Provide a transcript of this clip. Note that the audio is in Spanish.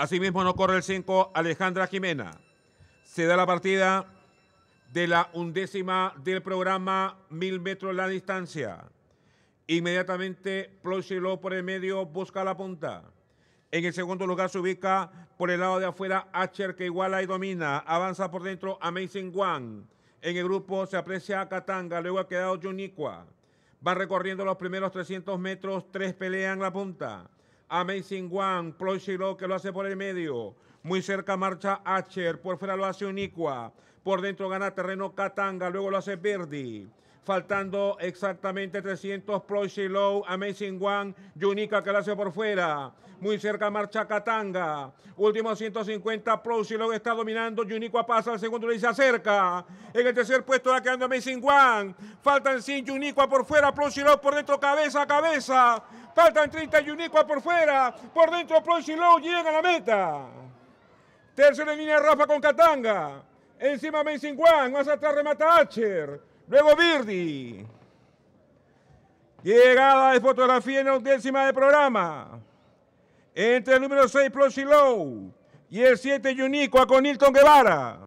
Asimismo, no corre el 5 Alejandra Jimena. Se da la partida de la undécima del programa Mil metros la distancia. Inmediatamente, Plochiló por el medio busca la punta. En el segundo lugar se ubica por el lado de afuera Acher que iguala y domina. Avanza por dentro Amazing One. En el grupo se aprecia a Katanga, luego ha quedado Juniqua. Va recorriendo los primeros 300 metros, tres pelean la punta. Amazing One, Ploy que lo hace por el medio. Muy cerca marcha Acher, por fuera lo hace Unicua. Por dentro gana terreno Katanga, luego lo hace Verdi faltando exactamente 300. Proxy Amazing One, Yunica que la hace por fuera. Muy cerca marcha Katanga. Último 150, Proxy está dominando. Unica pasa al segundo, le dice acerca. En el tercer puesto va quedando Amazing One. Faltan 100, Unica por fuera, Proxy por dentro, cabeza a cabeza. Faltan 30, Unica por fuera. Por dentro, Proxy llega a la meta. Tercera en línea Rafa con Katanga. Encima Amazing One. Más atrás remata Acher. Luego Birdi. Llegada de fotografía en la undécima de programa. Entre el número 6 Ploshilou y el 7 Yunico a Conilton Guevara.